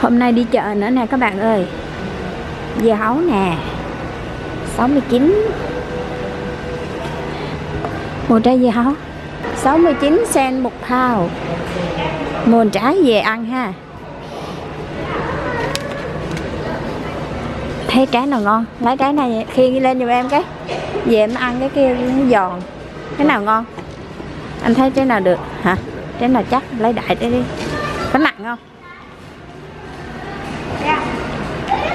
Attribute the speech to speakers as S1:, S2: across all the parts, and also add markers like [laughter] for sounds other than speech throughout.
S1: hôm nay đi chợ nữa nè các bạn ơi dưa hấu nè 69 mua trái dưa hấu 69 sen một thao mua trái về ăn ha thấy trái nào ngon lấy trái này khi lên giùm em cái về em ăn cái kia nó giòn cái nào ngon anh thấy trái nào được hả trái nào chắc lấy đại trái đi có nặng không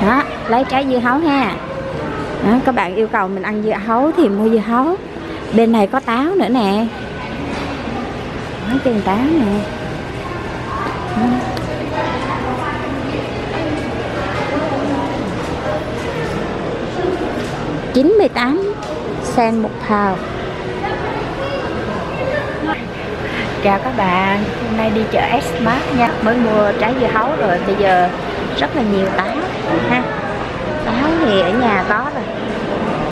S1: đó lấy trái dưa hấu ha đó, các bạn yêu cầu mình ăn dưa hấu thì mua dưa hấu bên này có táo nữa nè nói tiền táo nè chín mươi tám sen một thào chào các bạn hôm nay đi chợ S nha mới mua trái dưa hấu rồi bây giờ rất là nhiều táo ha áo thì ở nhà có rồi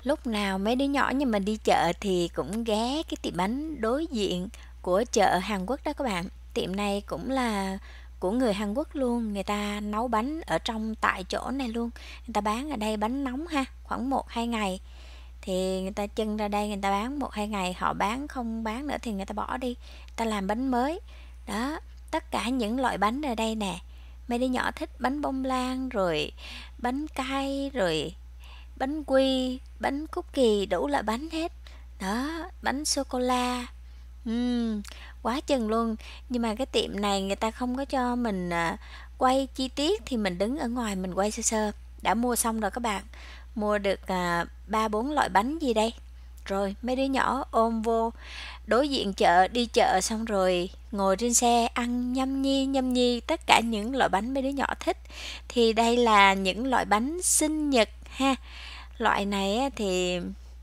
S1: lúc nào mấy đứa nhỏ nhà mình đi chợ thì cũng ghé cái tiệm bánh đối diện của chợ Hàn Quốc đó các bạn tiệm này cũng là của người Hàn Quốc luôn người ta nấu bánh ở trong tại chỗ này luôn người ta bán ở đây bánh nóng ha khoảng 1 hai ngày thì người ta chân ra đây người ta bán một hai ngày họ bán không bán nữa thì người ta bỏ đi người ta làm bánh mới đó tất cả những loại bánh ở đây nè mấy đứa nhỏ thích bánh bông lan rồi bánh cay rồi bánh quy bánh cúc kỳ đủ là bánh hết đó bánh sô cô la uhm, quá chừng luôn nhưng mà cái tiệm này người ta không có cho mình à, quay chi tiết thì mình đứng ở ngoài mình quay sơ sơ đã mua xong rồi các bạn mua được à, ba à, bốn loại bánh gì đây rồi mấy đứa nhỏ ôm vô đối diện chợ đi chợ xong rồi ngồi trên xe ăn nhâm nhi nhâm nhi tất cả những loại bánh mấy đứa nhỏ thích thì đây là những loại bánh sinh nhật ha loại này thì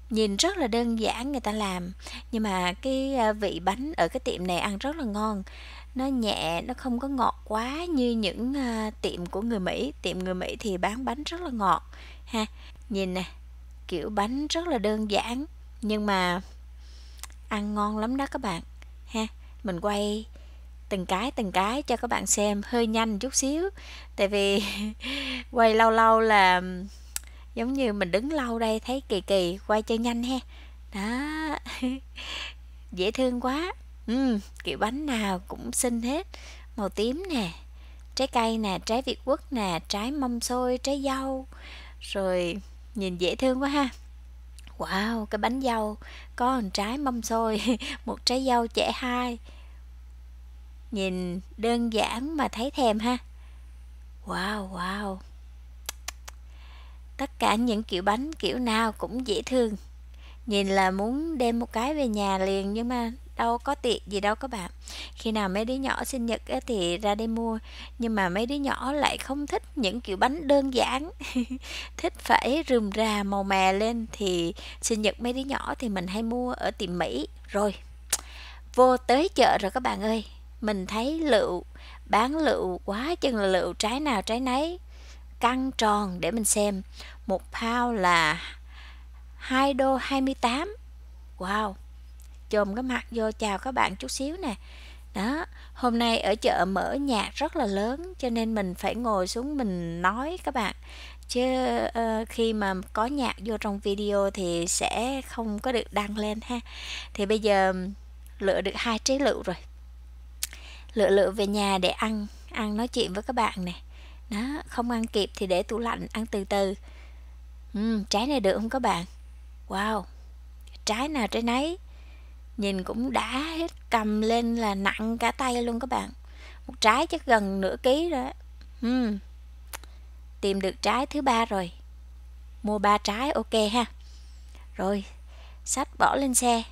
S1: nhìn rất là đơn giản người ta làm nhưng mà cái à, vị bánh ở cái tiệm này ăn rất là ngon nó nhẹ nó không có ngọt quá như những à, tiệm của người mỹ tiệm người mỹ thì bán bánh rất là ngọt ha nhìn nè kiểu bánh rất là đơn giản nhưng mà ăn ngon lắm đó các bạn ha mình quay từng cái từng cái cho các bạn xem hơi nhanh chút xíu tại vì [laughs] quay lâu lâu là giống như mình đứng lâu đây thấy kỳ kỳ quay cho nhanh ha đó [laughs] dễ thương quá ừ, kiểu bánh nào cũng xinh hết màu tím nè trái cây nè trái việt quất nè trái mâm xôi trái dâu rồi nhìn dễ thương quá ha Wow, cái bánh dâu có một trái mâm xôi, [laughs] một trái dâu trẻ hai. Nhìn đơn giản mà thấy thèm ha. Wow, wow. Tất cả những kiểu bánh kiểu nào cũng dễ thương. Nhìn là muốn đem một cái về nhà liền nhưng mà đâu có tiện gì đâu các bạn khi nào mấy đứa nhỏ sinh nhật thì ra đây mua nhưng mà mấy đứa nhỏ lại không thích những kiểu bánh đơn giản [laughs] thích phải rườm rà màu mè lên thì sinh nhật mấy đứa nhỏ thì mình hay mua ở tiệm mỹ rồi vô tới chợ rồi các bạn ơi mình thấy lựu bán lựu quá chừng là lựu trái nào trái nấy căng tròn để mình xem một pound là 2 đô 28 wow chồm cái mặt vô chào các bạn chút xíu nè đó hôm nay ở chợ mở nhạc rất là lớn cho nên mình phải ngồi xuống mình nói các bạn chứ uh, khi mà có nhạc vô trong video thì sẽ không có được đăng lên ha thì bây giờ lựa được hai trái lựu rồi lựa lựa về nhà để ăn ăn nói chuyện với các bạn nè đó không ăn kịp thì để tủ lạnh ăn từ từ uhm, trái này được không các bạn wow trái nào trái nấy Nhìn cũng đã hết cầm lên là nặng cả tay luôn các bạn Một trái chắc gần nửa ký đó uhm. Tìm được trái thứ ba rồi Mua ba trái ok ha Rồi sách bỏ lên xe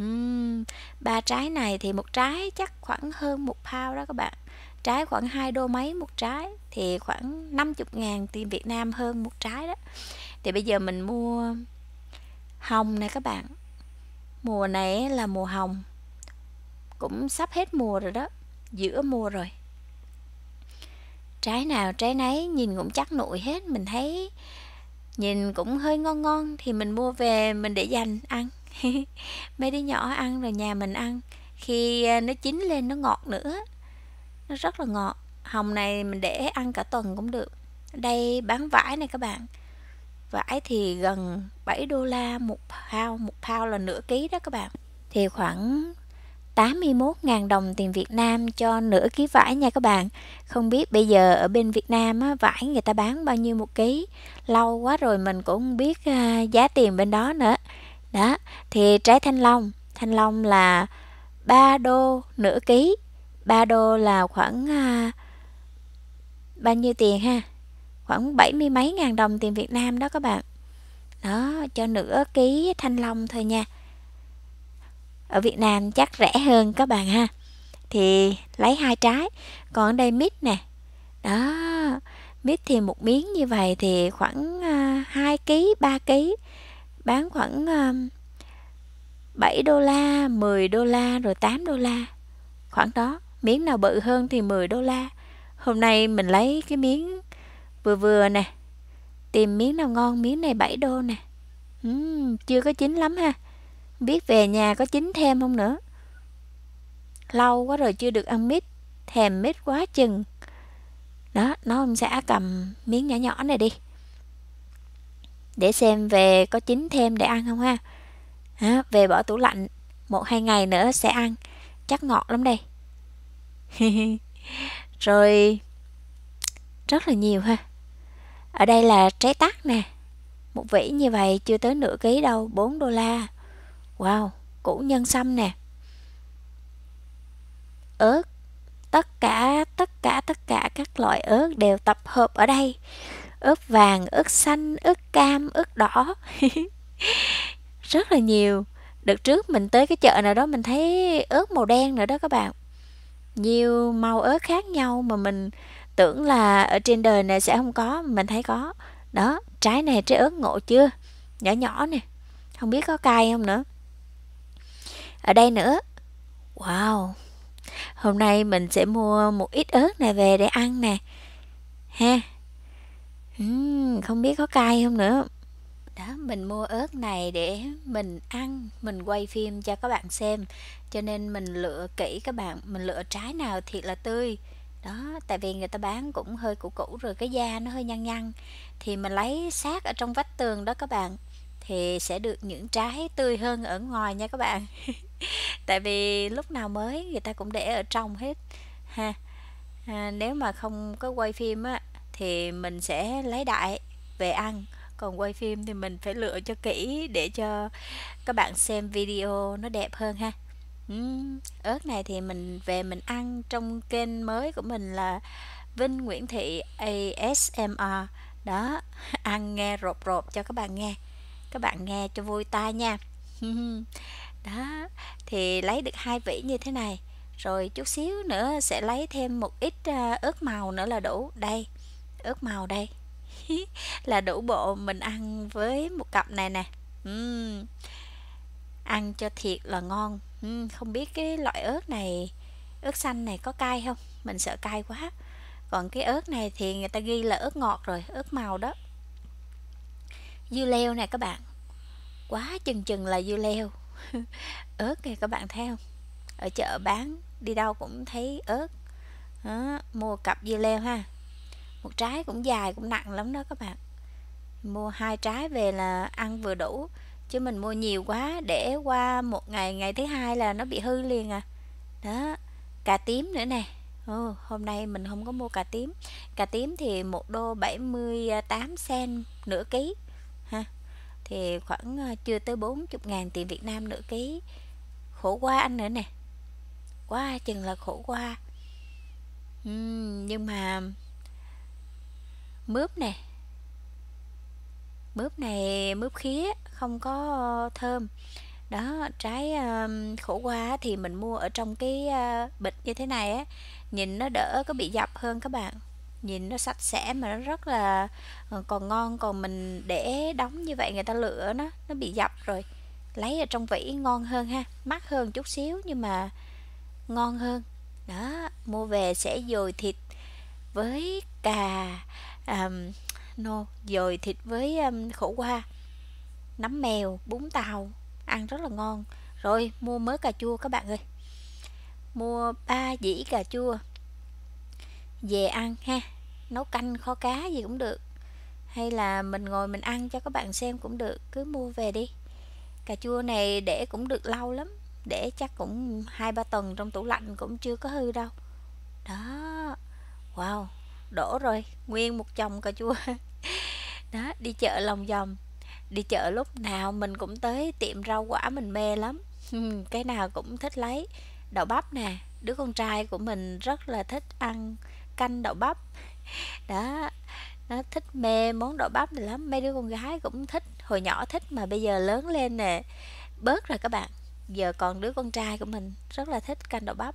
S1: uhm. Ba trái này thì một trái chắc khoảng hơn một pound đó các bạn trái khoảng 2 đô mấy một trái thì khoảng 50 ngàn tiền Việt Nam hơn một trái đó thì bây giờ mình mua hồng này các bạn Mùa này là mùa hồng Cũng sắp hết mùa rồi đó Giữa mùa rồi Trái nào trái nấy nhìn cũng chắc nụi hết Mình thấy nhìn cũng hơi ngon ngon Thì mình mua về mình để dành ăn [laughs] Mấy đứa nhỏ ăn rồi nhà mình ăn Khi ờ, nó chín lên nó ngọt nữa Nó rất là ngọt Hồng này mình để ăn cả tuần cũng được Đây bán vải này các bạn vải thì gần 7 đô la một pound một pound là nửa ký đó các bạn thì khoảng 81.000 đồng tiền Việt Nam cho nửa ký vải nha các bạn Không biết bây giờ ở bên Việt Nam á, vải người ta bán bao nhiêu một ký Lâu quá rồi mình cũng không biết à, giá tiền bên đó nữa Đó, thì trái thanh long Thanh long là 3 đô nửa ký 3 đô là khoảng à, bao nhiêu tiền ha khoảng bảy mươi mấy ngàn đồng tiền Việt Nam đó các bạn đó cho nửa ký thanh long thôi nha ở Việt Nam chắc rẻ hơn các bạn ha thì lấy hai trái còn ở đây mít nè đó mít thì một miếng như vậy thì khoảng 2 à, ký 3 ký bán khoảng 7 à, đô la 10 đô la rồi 8 đô la khoảng đó miếng nào bự hơn thì 10 đô la hôm nay mình lấy cái miếng vừa vừa nè tìm miếng nào ngon miếng này 7 đô nè uhm, chưa có chín lắm ha biết về nhà có chín thêm không nữa lâu quá rồi chưa được ăn mít thèm mít quá chừng đó nó ông xã cầm miếng nhỏ nhỏ này đi để xem về có chín thêm để ăn không ha à, về bỏ tủ lạnh một hai ngày nữa sẽ ăn chắc ngọt lắm đây [laughs] rồi rất là nhiều ha ở đây là trái tắc nè Một vỉ như vậy chưa tới nửa ký đâu 4 đô la Wow, củ nhân sâm nè Ớt Tất cả, tất cả, tất cả các loại ớt đều tập hợp ở đây Ớt vàng, ớt xanh, ớt cam, ớt đỏ [laughs] Rất là nhiều Đợt trước mình tới cái chợ nào đó mình thấy ớt màu đen nữa đó các bạn Nhiều màu ớt khác nhau mà mình tưởng là ở trên đời này sẽ không có mình thấy có đó trái này trái ớt ngộ chưa nhỏ nhỏ nè không biết có cay không nữa ở đây nữa wow hôm nay mình sẽ mua một ít ớt này về để ăn nè ha uhm, không biết có cay không nữa đó mình mua ớt này để mình ăn mình quay phim cho các bạn xem cho nên mình lựa kỹ các bạn mình lựa trái nào thiệt là tươi đó tại vì người ta bán cũng hơi cũ cũ rồi cái da nó hơi nhăn nhăn thì mình lấy sát ở trong vách tường đó các bạn thì sẽ được những trái tươi hơn ở ngoài nha các bạn [laughs] tại vì lúc nào mới người ta cũng để ở trong hết ha à, nếu mà không có quay phim á thì mình sẽ lấy đại về ăn còn quay phim thì mình phải lựa cho kỹ để cho các bạn xem video nó đẹp hơn ha Ừm, ớt này thì mình về mình ăn trong kênh mới của mình là Vinh Nguyễn Thị ASMR. Đó, [laughs] ăn nghe rộp rộp cho các bạn nghe. Các bạn nghe cho vui tai nha. [laughs] Đó, thì lấy được hai vỉ như thế này. Rồi chút xíu nữa sẽ lấy thêm một ít ờ, ớt màu nữa là đủ. Đây, ớt màu đây. [laughs] là đủ bộ mình ăn với một cặp này nè. Uhm. Ăn cho thiệt là ngon Ừ, không biết cái loại ớt này ớt xanh này có cay không mình sợ cay quá còn cái ớt này thì người ta ghi là ớt ngọt rồi ớt màu đó dưa leo nè các bạn quá chừng chừng là dưa leo [laughs] ớt này các bạn thấy không ở chợ bán đi đâu cũng thấy ớt đó, mua cặp dưa leo ha một trái cũng dài cũng nặng lắm đó các bạn mua hai trái về là ăn vừa đủ chứ mình mua nhiều quá để qua một ngày ngày thứ hai là nó bị hư liền à đó cà tím nữa nè ừ, hôm nay mình không có mua cà tím cà tím thì một đô 78 sen nửa ký ha thì khoảng ờ, chưa tới 40 ngàn tiền Việt Nam nửa ký khổ qua anh nữa nè quá chừng là khổ qua uhm, nhưng mà mướp nè mướp này mướp khía không có ờ, thơm đó trái uh, khổ qua thì mình mua ở trong cái uh, bịch như thế này á nhìn nó đỡ có bị dập hơn các bạn nhìn nó sạch sẽ mà nó rất là còn ngon còn mình để đóng như vậy người ta lựa nó nó bị dập rồi lấy ở trong vỉ ngon hơn ha mắc hơn chút xíu nhưng mà ngon hơn đó mua về sẽ dồi thịt với cà um, nô dồi thịt với um, khổ qua nấm mèo bún tàu ăn rất là ngon rồi mua mớ cà chua các bạn ơi mua ba dĩ cà chua về ăn ha nấu canh kho cá gì cũng được hay là mình ngồi mình ăn cho các bạn xem cũng được cứ mua về đi cà chua này để cũng được lâu lắm để chắc cũng hai ba tuần trong tủ lạnh cũng chưa có hư đâu đó wow đổ rồi nguyên một chồng cà chua [laughs] [laughs] đó đi chợ lòng vòng đi chợ lúc nào mình cũng tới tiệm rau quả mình mê lắm [laughs] cái nào cũng thích lấy đậu bắp nè đứa con trai của mình rất là thích ăn canh đậu bắp [laughs] đó nó thích mê món đậu bắp này lắm mấy đứa con gái cũng thích hồi nhỏ thích mà bây giờ lớn lên nè bớt rồi các bạn giờ còn đứa con trai của mình rất là thích canh đậu bắp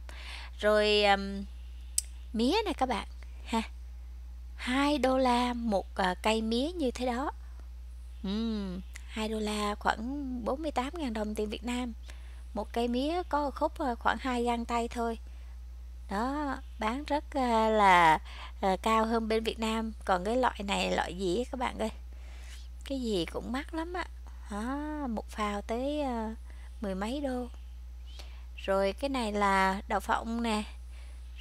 S1: rồi um, mía nè các bạn ha 2 đô la một à, cây mía như thế đó uhm, 2 đô la khoảng 48.000 đồng tiền Việt Nam một cây mía có khúc à, khoảng 2 găng tay thôi đó bán rất à, là, là cao hơn bên Việt Nam còn cái loại này loại gì các bạn ơi cái gì cũng mắc lắm á à, một phào tới uh, mười mấy đô rồi cái này là đậu phộng nè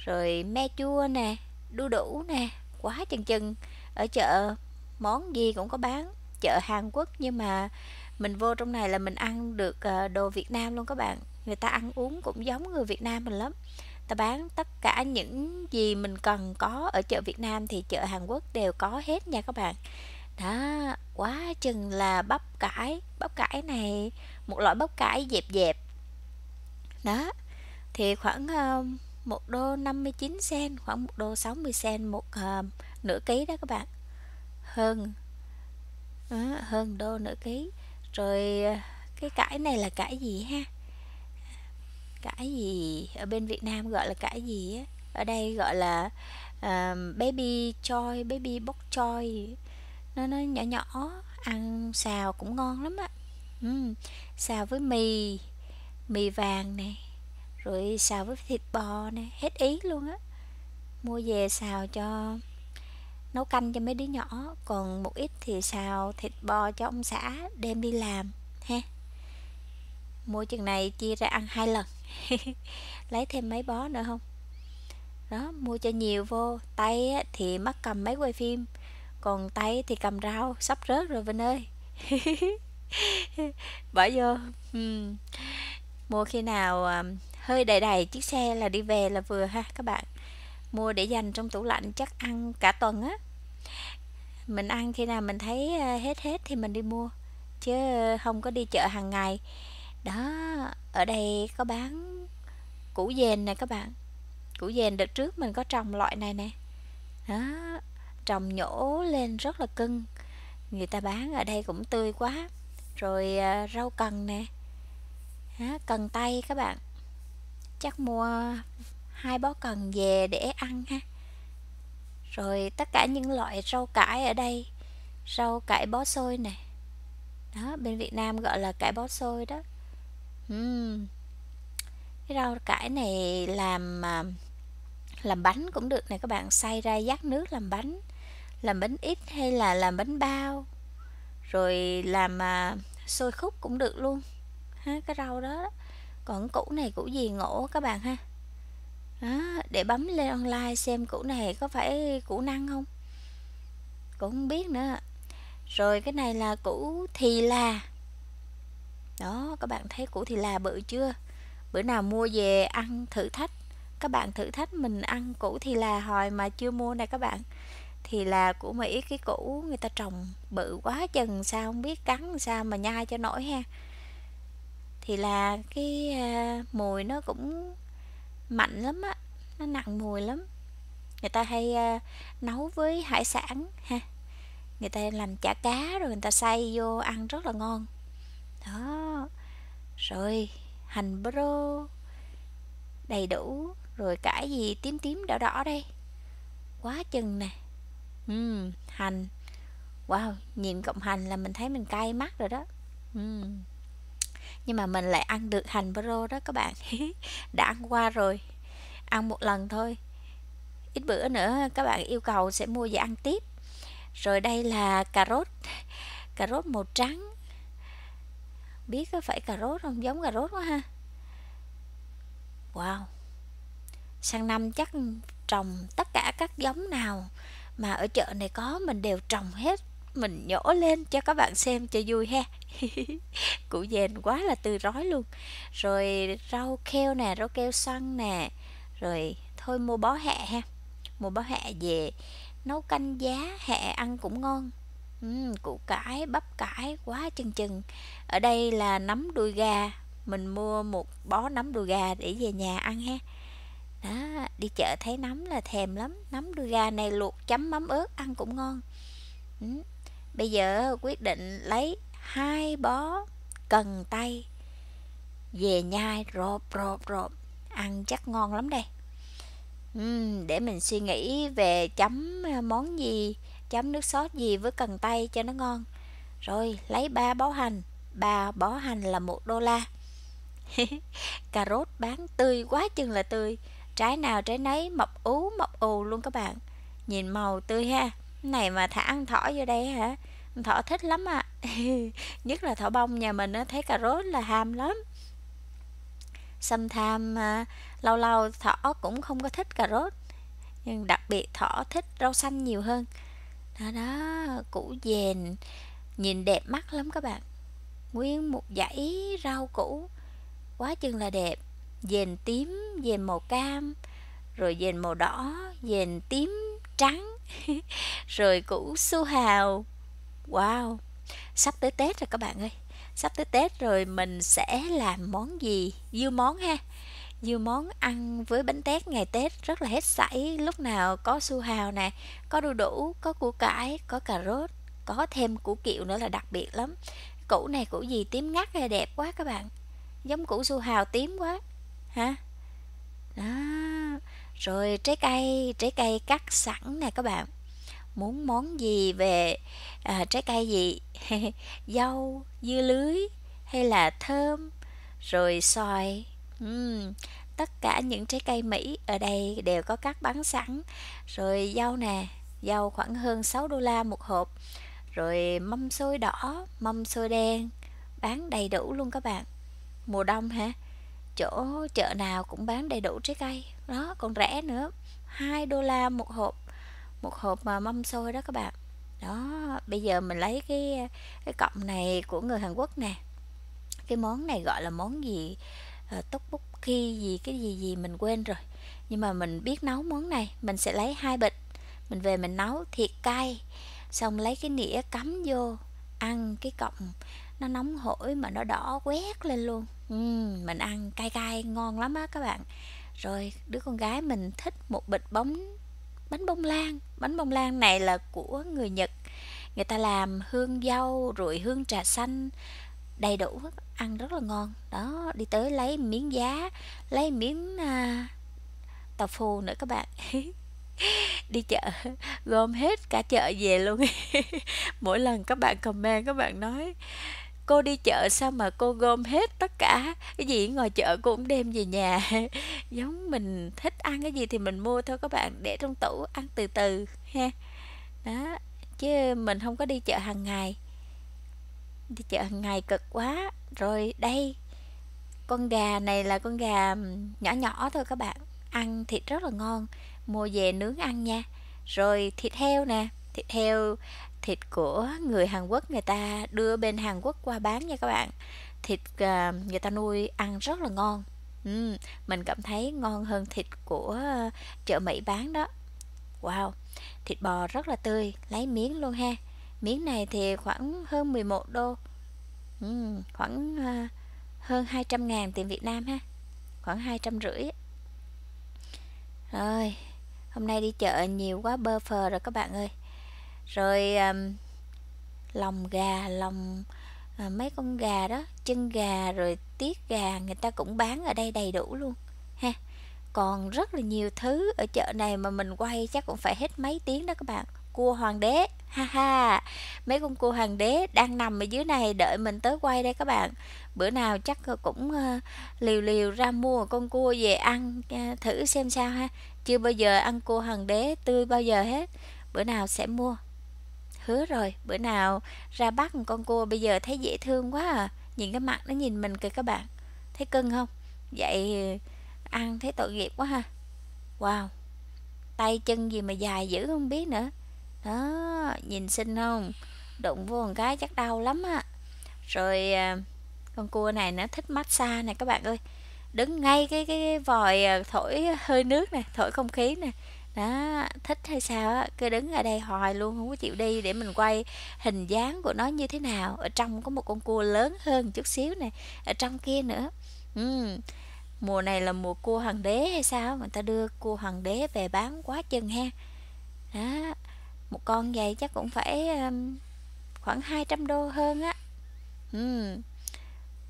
S1: rồi me chua nè đu đủ nè quá chừng chừng ở chợ món gì cũng có bán chợ Hàn Quốc nhưng mà mình vô trong này là mình ăn được ờ, đồ Việt Nam luôn các bạn người ta ăn uống cũng giống người Việt Nam mình lắm ta bán tất cả những gì mình cần có ở chợ Việt Nam thì chợ Hàn Quốc đều có hết nha các bạn đó quá chừng là bắp cải bắp cải này một loại bắp cải dẹp dẹp đó thì khoảng ờ, 1 đô 59 sen khoảng 1 đô 60 sen một uh, nửa ký đó các bạn hơn đó, hơn đô nửa ký rồi à, cái cải này là cải gì ha cải gì ở bên Việt Nam gọi là cải gì á ở đây gọi là uh, baby choy baby bok choy nó nó nhỏ nhỏ ăn xào cũng ngon lắm á ừ, xào với mì mì vàng này rồi xào với thịt bò nè hết ý luôn á mua về xào cho nấu canh cho mấy đứa nhỏ còn một ít thì xào thịt bò cho ông xã đem đi làm ha mua chừng này chia ra ăn hai lần [laughs] lấy thêm mấy bó nữa không đó mua cho nhiều vô tay thì mắc cầm mấy quay phim còn tay thì cầm rau sắp rớt rồi Vinh ơi [laughs] bỏ vô ừ. mua khi nào à, hơi đầy đầy chiếc xe là đi về là vừa ha các bạn mua để dành trong tủ lạnh chắc ăn cả tuần á mình ăn khi nào mình thấy ờ, hết hết thì mình đi mua chứ không có đi chợ hàng ngày đó ở đây có bán củ dền nè các bạn củ dền đợt trước mình có trồng loại này nè đó trồng nhổ lên rất là cưng người ta bán ở đây cũng tươi quá rồi ờ, rau cần nè cần tây các bạn chắc mua hai bó cần về để ăn ha rồi tất cả những loại rau cải ở đây rau cải bó xôi này đó bên Việt Nam gọi là cải bó xôi đó uhm. cái rau cải này làm à, làm bánh cũng được này các bạn xay ra dắt nước làm bánh làm bánh ít hay là làm bánh bao rồi làm à, xôi khúc cũng được luôn ha cái rau đó, đó còn cũ này cũ gì ngộ các bạn ha đó, để bấm lên online xem cũ này có phải cũ năng không cũng không biết nữa rồi cái này là cũ thì là đó các bạn thấy cũ thì là bự chưa bữa nào mua về ăn thử thách các bạn thử thách mình ăn cũ thì là hồi mà chưa mua này các bạn thì là của mỹ cái củ người ta trồng bự quá chừng sao không biết cắn sao mà nhai cho nổi ha thì là cái à, mùi nó cũng mạnh lắm á nó nặng mùi lắm người ta hay à, nấu với hải sản ha người ta làm chả cá rồi người ta xay vô ăn rất là ngon đó rồi hành bro đầy đủ rồi cả gì tím tím đỏ đỏ đây quá chừng nè uhm, hành wow nhìn cộng hành là mình thấy mình cay mắt rồi đó uhm nhưng mà mình lại ăn được hành bro đó các bạn [laughs] đã ăn qua rồi ăn một lần thôi ít bữa nữa các bạn yêu cầu sẽ mua về ăn tiếp rồi đây là cà rốt cà rốt màu trắng biết có phải cà rốt không giống cà rốt quá ha wow sang năm chắc trồng tất cả các giống nào mà ở chợ này có mình đều trồng hết mình nhổ lên cho các bạn xem cho vui ha [laughs] củ dền quá là từ rói luôn rồi rau keo nè rau keo xoăn nè rồi thôi mua bó hẹ ha mua bó hẹ về nấu canh giá hẹ ăn cũng ngon ừ, củ cải bắp cải quá chừng chừng ở đây là nấm đuôi gà mình mua một bó nấm đùi gà để về nhà ăn ha đó đi chợ thấy nấm là thèm lắm nấm đùi gà này luộc chấm mắm ớt ăn cũng ngon ừ. bây giờ quyết định lấy hai bó cần tây về nhai rộp rộp rộp ăn chắc ngon lắm đây uhm, để mình suy nghĩ về chấm à, món gì chấm nước sốt gì với cần tây cho nó ngon rồi lấy ba bó hành ba bó hành là một đô la [laughs] cà rốt bán tươi quá chừng là tươi trái nào trái nấy mập ú mập ù luôn các bạn nhìn màu tươi ha này mà thả ăn thỏ vô đây hả thỏ thích lắm ạ à. [laughs] nhất là thỏ bông nhà mình thấy cà rốt là ham lắm xâm tham à, lâu lâu thỏ cũng không có thích cà rốt nhưng đặc biệt thỏ thích rau xanh nhiều hơn đó đó củ dền nhìn đẹp mắt lắm các bạn nguyên một dãy rau củ quá chừng là đẹp dền tím dền màu cam rồi dền màu đỏ dền tím trắng [laughs] rồi củ su hào Wow, sắp tới Tết rồi các bạn ơi Sắp tới Tết rồi mình sẽ làm món gì? Dưa món ha Dưa món ăn với bánh tét ngày Tết rất là hết sảy Lúc nào có su hào nè, có đu đủ, có củ cải, có cà rốt Có thêm củ kiệu nữa là đặc biệt lắm Củ này củ gì tím ngắt hay đẹp quá các bạn Giống củ su hào tím quá hả? Đó Rồi trái cây, trái cây cắt sẵn nè các bạn muốn món gì về à, trái cây gì [laughs] dâu dưa lưới hay là thơm rồi xoài uhm, tất cả những trái cây Mỹ ở đây đều có cắt bán sẵn rồi dâu nè dâu khoảng hơn 6 đô la một hộp rồi mâm xôi đỏ mâm xôi đen bán đầy đủ luôn các bạn mùa đông hả chỗ chợ nào cũng bán đầy đủ trái cây đó còn rẻ nữa 2 đô la một hộp một hộp mâm xôi đó các bạn đó bây giờ mình lấy cái cái cọng này của người Hàn Quốc nè cái món này gọi là món gì à, tteokbokki gì cái gì gì mình quên rồi nhưng mà mình biết nấu món này mình sẽ lấy hai bịch mình về mình nấu thiệt cay xong lấy cái nĩa cắm vô ăn cái cọng nó nóng hổi mà nó đỏ quét lên luôn uhm, mình ăn cay cay ngon lắm á các bạn rồi đứa con gái mình thích một bịch bóng bánh bông lan bánh bông lan này là của người Nhật người ta làm hương dâu rồi hương trà xanh đầy đủ ăn rất là ngon đó đi tới lấy miếng giá lấy miếng à, tàu phù nữa các bạn [laughs] đi chợ gom hết cả chợ về luôn [laughs] mỗi lần các bạn comment các bạn nói cô đi chợ sao mà cô gom hết tất cả cái gì ngoài chợ cô cũng đem về nhà [laughs] giống mình thích ăn cái gì thì mình mua thôi các bạn để trong tủ ăn từ từ ha đó chứ mình không có đi chợ hàng ngày đi chợ hàng ngày cực quá rồi đây con gà này là con gà nhỏ nhỏ thôi các bạn ăn thịt rất là ngon mua về nướng ăn nha rồi thịt heo nè thịt heo thịt của người Hàn Quốc người ta đưa bên Hàn Quốc qua bán nha các bạn thịt uh, người ta nuôi ăn rất là ngon ừ, mình cảm thấy ngon hơn thịt của chợ Mỹ bán đó wow thịt bò rất là tươi lấy miếng luôn ha miếng này thì khoảng hơn 11 đô ừ, khoảng uh, hơn 200 ngàn tiền Việt Nam ha khoảng 200 rưỡi rồi hôm nay đi chợ nhiều quá bơ phờ rồi các bạn ơi rồi um, lòng gà lòng à, mấy con gà đó chân gà rồi tiết gà người ta cũng bán ở đây đầy đủ luôn ha còn rất là nhiều thứ ở chợ này mà mình quay chắc cũng phải hết mấy tiếng đó các bạn cua hoàng đế ha ha mấy con cua hoàng đế đang nằm ở dưới này đợi mình tới quay đây các bạn bữa nào chắc cũng uh, liều liều ra mua con cua về ăn uh, thử xem sao ha chưa bao giờ ăn cua hoàng đế tươi bao giờ hết bữa nào sẽ mua hứa rồi bữa nào ra bắt con cua bây giờ thấy dễ thương quá à nhìn cái mặt nó nhìn mình kìa các bạn thấy cưng không vậy ăn thấy tội nghiệp quá ha wow tay chân gì mà dài dữ không biết nữa đó nhìn xinh không đụng vô con cái chắc đau lắm á rồi à, con cua này nó thích massage này các bạn ơi đứng ngay cái cái vòi à, thổi hơi nước này thổi không khí này đó thích hay sao á cứ đứng ở đây hoài luôn không có chịu đi để mình quay hình dáng của nó như thế nào ở trong có một con cua lớn hơn chút xíu này ở trong kia nữa ừ. mùa này là mùa cua hoàng đế hay sao người ta đưa cua hoàng đế về bán quá chừng ha đó một con vậy chắc cũng phải um, khoảng 200 đô hơn á ừ.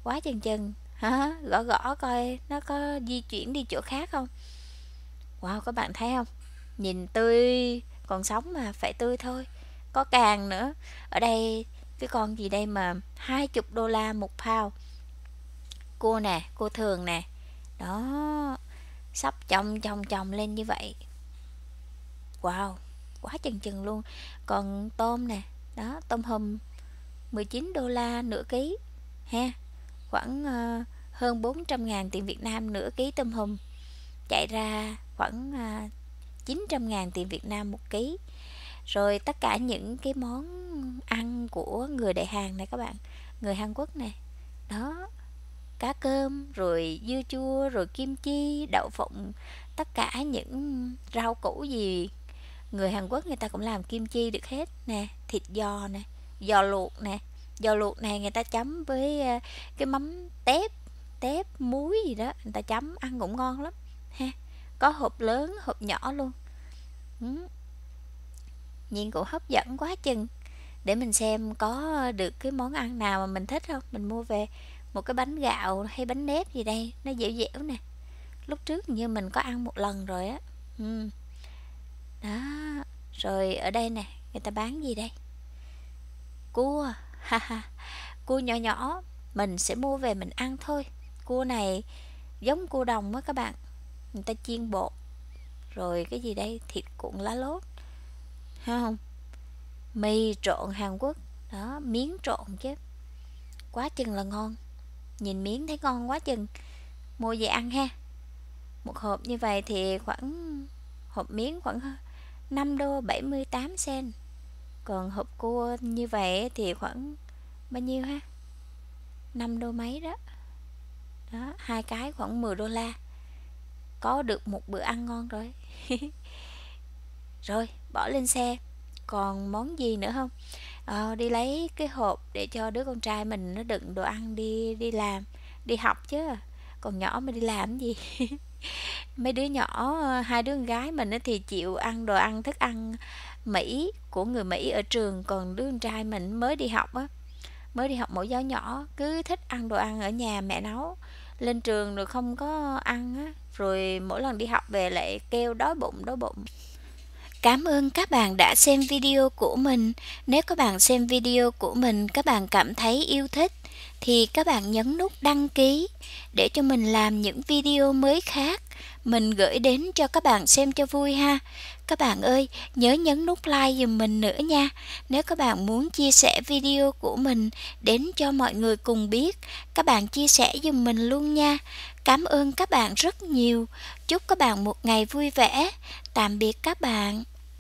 S1: quá chừng chừng hả gõ gõ coi nó có di chuyển đi chỗ khác không wow các bạn thấy không nhìn tươi còn sống mà phải tươi thôi có càng nữa ở đây cái con gì đây mà hai chục đô la một pound cô nè cô thường nè đó sắp chồng chồng chồng lên như vậy wow quá chừng chừng luôn còn tôm nè đó tôm hùm 19 đô la nửa ký ha khoảng uh, hơn 400 ngàn tiền Việt Nam nửa ký tôm hùm chạy ra khoảng uh, 900.000 tiền Việt Nam một ký rồi tất cả những cái món ăn của người đại Hàn này các bạn người Hàn Quốc này đó cá cơm rồi dưa chua rồi kim chi đậu phộng tất cả những rau củ gì người Hàn Quốc người ta cũng làm kim chi được hết nè thịt giò nè giò luộc nè giò luộc này người ta chấm với ờ, cái mắm tép tép muối gì đó người ta chấm ăn cũng ngon lắm ha có hộp lớn hộp nhỏ luôn ừ. nhìn cũng hấp dẫn quá chừng để mình xem có được cái món ăn nào mà mình thích không mình mua về một cái bánh gạo hay bánh nếp gì đây nó dẻo dẻo nè lúc trước như mình có ăn một lần rồi á ừ. đó rồi ở đây nè người ta bán gì đây cua [laughs] ha ha cua nhỏ nhỏ mình sẽ mua về mình ăn thôi cua này giống cua đồng á các bạn người ta chiên bột rồi cái gì đây thịt cuộn lá lốt ha không mì trộn Hàn Quốc đó miếng trộn chứ quá chừng là ngon nhìn miếng thấy ngon quá chừng mua về ăn ha một hộp như vậy thì khoảng hộp miếng khoảng 5 đô 78 sen còn hộp cua như vậy thì khoảng bao nhiêu ha 5 đô mấy đó đó hai cái khoảng 10 đô la có được một bữa ăn ngon rồi [laughs] rồi bỏ lên xe còn món gì nữa không à, đi lấy cái hộp để cho đứa con trai mình nó đựng đồ ăn đi đi làm đi học chứ còn nhỏ mà đi làm gì [laughs] mấy đứa nhỏ ờ, hai đứa con gái mình thì chịu ăn đồ ăn thức ăn mỹ của người mỹ ở trường còn đứa con trai mình mới đi học á mới đi học mẫu giáo nhỏ cứ thích ăn đồ ăn ở nhà mẹ nấu lên trường rồi không có ăn á rồi mỗi lần đi học về lại kêu đói bụng đói bụng Cảm ơn các bạn đã xem video của mình. Nếu các bạn xem video của mình các bạn cảm thấy yêu thích thì các bạn nhấn nút đăng ký để cho mình làm những video mới khác mình gửi đến cho các bạn xem cho vui ha. Các bạn ơi, nhớ nhấn nút like giùm mình nữa nha. Nếu các bạn muốn chia sẻ video của mình đến cho mọi người cùng biết, các bạn chia sẻ giùm mình luôn nha. Cảm ơn các bạn rất nhiều. Chúc các bạn một ngày vui vẻ. Tạm biệt các bạn.